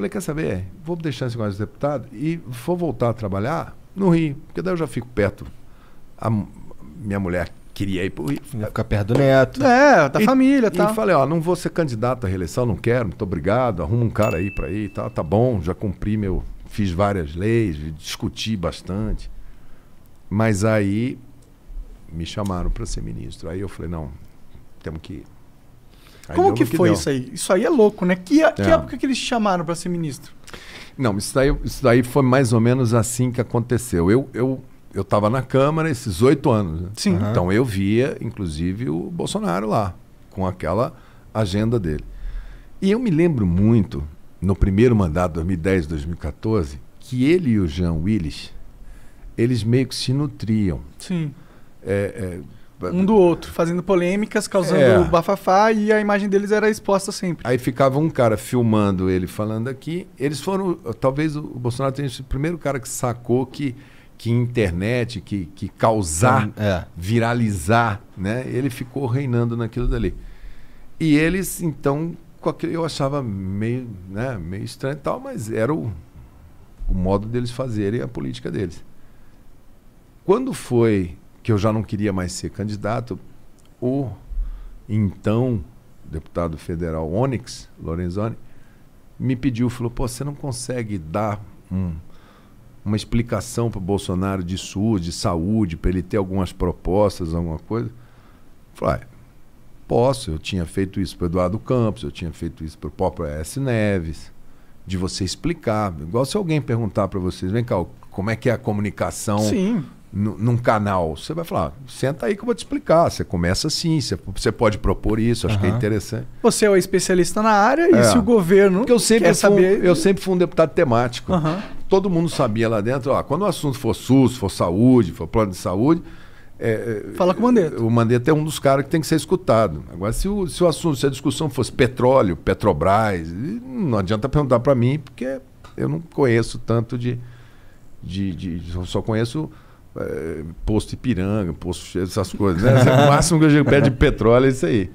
Falei, quer saber? Vou deixar esse negócio de deputado e vou voltar a trabalhar no Rio, porque daí eu já fico perto. A minha mulher queria ir pro Rio. Ficar perto do neto. É, é da e, família tá. E falei, ó, não vou ser candidato à reeleição, não quero, muito obrigado, arruma um cara aí para ir, tá, tá bom, já cumpri meu... Fiz várias leis, discuti bastante. Mas aí me chamaram para ser ministro. Aí eu falei, não, temos que como que, que, foi deu. isso aí? Isso aí é louco, né? Que, é. que época que eles chamaram para ser ministro? Não, isso daí, isso daí foi mais ou menos assim que aconteceu. Eu eu eu estava na Câmara esses oito anos. Né? Sim. Uhum. Então eu via, inclusive, o Bolsonaro lá, com aquela agenda dele. E eu me lembro muito, no primeiro mandato, 2010, 2014, que ele e o Jean Willis, eles meio que se nutriam. Sim. É, é, um do outro, fazendo polêmicas, causando é. bafafá e a imagem deles era exposta sempre. Aí ficava um cara filmando ele falando aqui. Eles foram, talvez o Bolsonaro tenha sido o primeiro cara que sacou que que internet, que, que causar, é. viralizar, né? Ele ficou reinando naquilo dali. E eles então com aquilo eu achava meio, né, meio estranho e tal, mas era o, o modo deles fazerem a política deles. Quando foi que eu já não queria mais ser candidato, o então deputado federal Onyx Lorenzoni me pediu, falou: "Pô, você não consegue dar um, uma explicação para o Bolsonaro de SUS, de saúde, para ele ter algumas propostas, alguma coisa?" Eu falei: "Posso, eu tinha feito isso para Eduardo Campos, eu tinha feito isso para o próprio S Neves." de você explicar. Igual se alguém perguntar para vocês, vem cá, como é que é a comunicação Sim num canal, você vai falar, ah, senta aí que eu vou te explicar. Você começa assim, você, você pode propor isso, acho uhum. que é interessante. Você é o um especialista na área é. e se o governo Porque eu sempre quer saber... Fui, eu sempre fui um deputado temático. Uhum. Todo mundo sabia lá dentro, ó, quando o assunto for SUS, for saúde, for plano de saúde... É, é, Fala com o Mandetta. O Mandetta é um dos caras que tem que ser escutado. Agora, se o, se o assunto, se a discussão fosse petróleo, Petrobras, não adianta perguntar para mim, porque eu não conheço tanto de, de, de só conheço é, posto Ipiranga, posto essas coisas. Né? É o máximo que eu chego perto de petróleo é isso aí.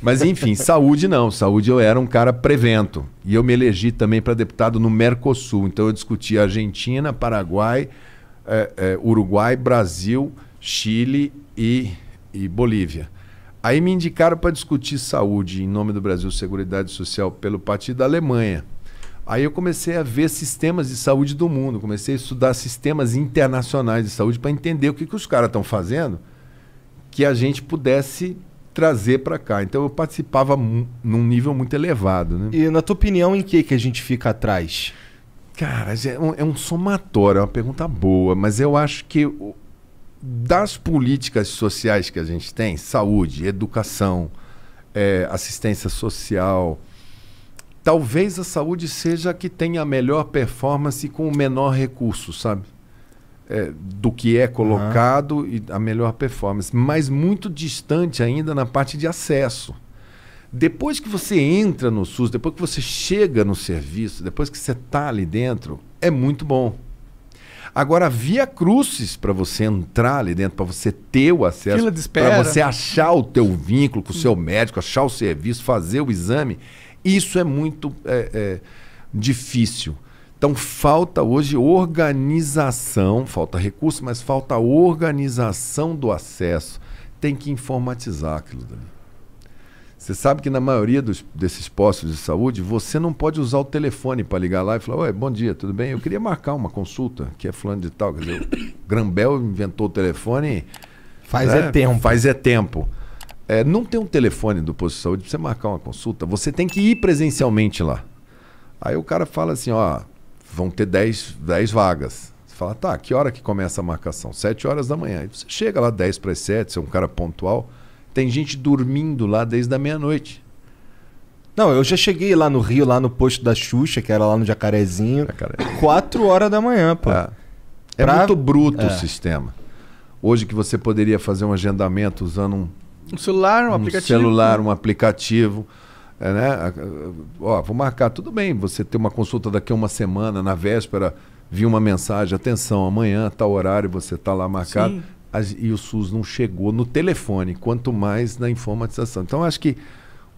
Mas enfim, saúde não. Saúde eu era um cara prevento. E eu me elegi também para deputado no Mercosul. Então eu discutia Argentina, Paraguai, é, é, Uruguai, Brasil, Chile e, e Bolívia. Aí me indicaram para discutir saúde em nome do Brasil Seguridade Social pelo Partido da Alemanha. Aí eu comecei a ver sistemas de saúde do mundo, comecei a estudar sistemas internacionais de saúde para entender o que, que os caras estão fazendo que a gente pudesse trazer para cá. Então eu participava num nível muito elevado. Né? E na tua opinião, em que, que a gente fica atrás? Cara, é um, é um somatório, é uma pergunta boa, mas eu acho que das políticas sociais que a gente tem, saúde, educação, é, assistência social, talvez a saúde seja a que tenha a melhor performance com o menor recurso, sabe? É, do que é colocado uhum. e a melhor performance, mas muito distante ainda na parte de acesso. Depois que você entra no SUS, depois que você chega no serviço, depois que você está ali dentro, é muito bom. Agora, via cruzes para você entrar ali dentro, para você ter o acesso, para você achar o teu vínculo com o seu médico, achar o serviço, fazer o exame, isso é muito é, é, difícil. Então falta hoje organização, falta recurso, mas falta organização do acesso. Tem que informatizar aquilo dali. Você sabe que na maioria dos, desses postos de saúde, você não pode usar o telefone para ligar lá e falar: Oi, bom dia, tudo bem? Eu queria marcar uma consulta, que é fulano de tal. Quer dizer, o Grambel inventou o telefone. Faz é né? é tempo. Faz é tempo é, não tem um telefone do posto de saúde para você marcar uma consulta, você tem que ir presencialmente lá. Aí o cara fala assim, ó, vão ter 10, 10 vagas. Você fala, tá, que hora que começa a marcação? 7 horas da manhã. Aí você chega lá 10 para as 7, você é um cara pontual, tem gente dormindo lá desde a meia-noite. Não, eu já cheguei lá no Rio, lá no posto da Xuxa, que era lá no Jacarezinho, 4 horas da manhã, pô. É, é pra... muito bruto é. o sistema. Hoje que você poderia fazer um agendamento usando um um celular, um, um aplicativo. Um celular, um aplicativo. É, né? Ó, vou marcar, tudo bem, você tem uma consulta daqui a uma semana, na véspera, vi uma mensagem, atenção, amanhã, tal horário, você está lá marcado. E o SUS não chegou no telefone, quanto mais na informatização. Então, acho que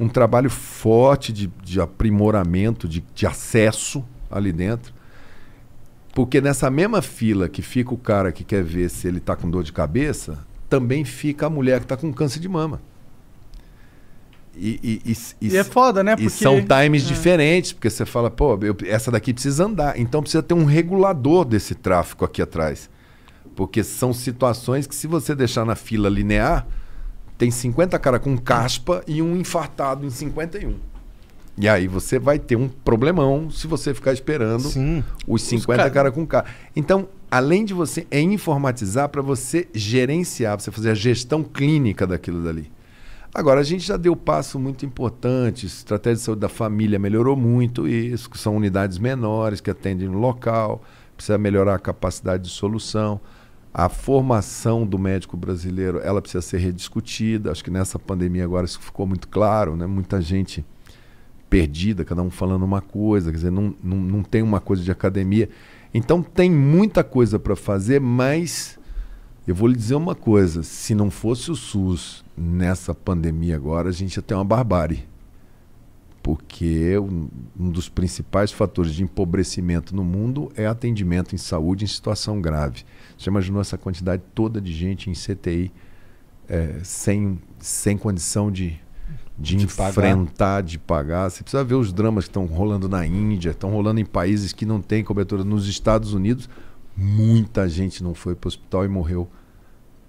um trabalho forte de, de aprimoramento, de, de acesso ali dentro. Porque nessa mesma fila que fica o cara que quer ver se ele está com dor de cabeça, também fica a mulher que está com câncer de mama. E, e, e, e, é foda, né? Porque... E são times é. diferentes, porque você fala, pô, eu, essa daqui precisa andar. Então precisa ter um regulador desse tráfego aqui atrás. Porque são situações que, se você deixar na fila linear, tem 50 cara com caspa e um infartado em 51. E aí você vai ter um problemão se você ficar esperando Sim. os 50 os cara... cara com cara. Então, além de você é informatizar para você gerenciar, você fazer a gestão clínica daquilo dali. Agora, a gente já deu passo muito importante, estratégia de saúde da família melhorou muito isso, que são unidades menores que atendem no local, precisa melhorar a capacidade de solução. A formação do médico brasileiro, ela precisa ser rediscutida. Acho que nessa pandemia agora isso ficou muito claro, né? Muita gente perdida, cada um falando uma coisa, quer dizer, não, não, não tem uma coisa de academia. Então tem muita coisa para fazer, mas eu vou lhe dizer uma coisa: se não fosse o SUS nessa pandemia agora, a gente ia ter uma barbárie. Porque um dos principais fatores de empobrecimento no mundo é atendimento em saúde em situação grave. Você imaginou essa quantidade toda de gente em CTI é, eh, sem, sem condição de de, de enfrentar, pagar. de pagar. Você precisa ver os dramas que estão rolando na Índia, estão rolando em países que não têm cobertura. Nos Estados Unidos, muita gente não foi para o hospital e morreu.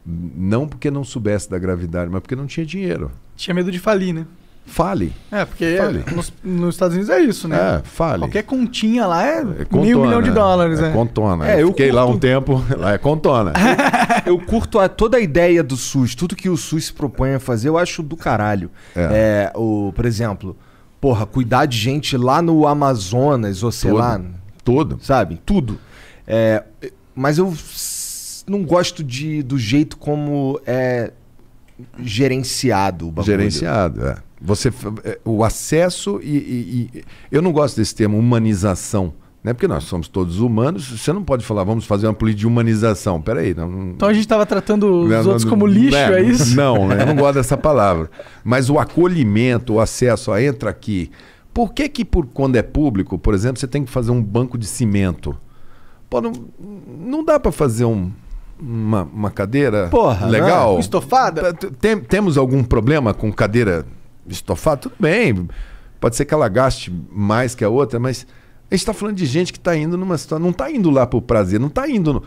Não porque não soubesse da gravidade, mas porque não tinha dinheiro. Tinha medo de falir, né? Fale. É, porque fale. Nos, nos, Estados Unidos é isso, né? É, fale. Qualquer continha lá é, é contona, mil milhão de né? dólares, é, né? É contona. É, eu, eu fiquei conto. lá um tempo, lá é contona. eu curto a, toda a ideia do SUS, tudo que o SUS se propõe a fazer, eu acho do caralho. É. é o, por exemplo, porra, cuidar de gente lá no Amazonas, ou sei todo, lá. Todo. Sabe? Tudo. É, mas eu não gosto de, do jeito como é gerenciado o bagulho. Gerenciado, é. Você, é, o acesso e, e, e. Eu não gosto desse termo, humanização né? Porque nós somos todos humanos, você não pode falar, vamos fazer uma política de humanização. Peraí. Não... Então a gente estava tratando os não, outros não, como lixo, é, é isso? Não, eu não gosto dessa palavra. Mas o acolhimento, o acesso a entra aqui. Por que, que por, quando é público, por exemplo, você tem que fazer um banco de cimento? Pô, não, não dá para fazer um, uma, uma, cadeira Porra, né? legal? Né? Estofada? Tá, tem, temos algum problema com cadeira estofada? Tudo bem. Pode ser que ela gaste mais que a outra, mas a gente está falando de gente que está indo numa situação. Não está indo lá por prazer, não está indo.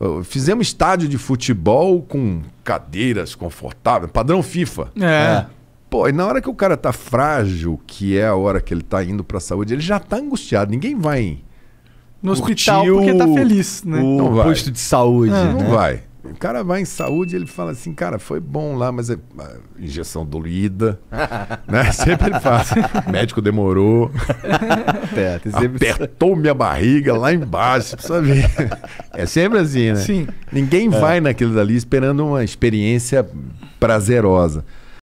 No... Fizemos estádio de futebol com cadeiras confortáveis, padrão FIFA. É. é. Pô, e na hora que o cara tá frágil, que é a hora que ele tá indo pra saúde, ele já tá angustiado. Ninguém vai no hospital porque tá feliz, né? No posto de saúde. É, não né? vai. O cara vai em saúde ele fala assim, cara, foi bom lá, mas é injeção doída, né? Sempre ele faz. médico demorou, Aperta, é sempre... apertou minha barriga lá embaixo, precisa ver. É sempre assim, né? Sim. Ninguém é. vai naquilo dali esperando uma experiência prazerosa.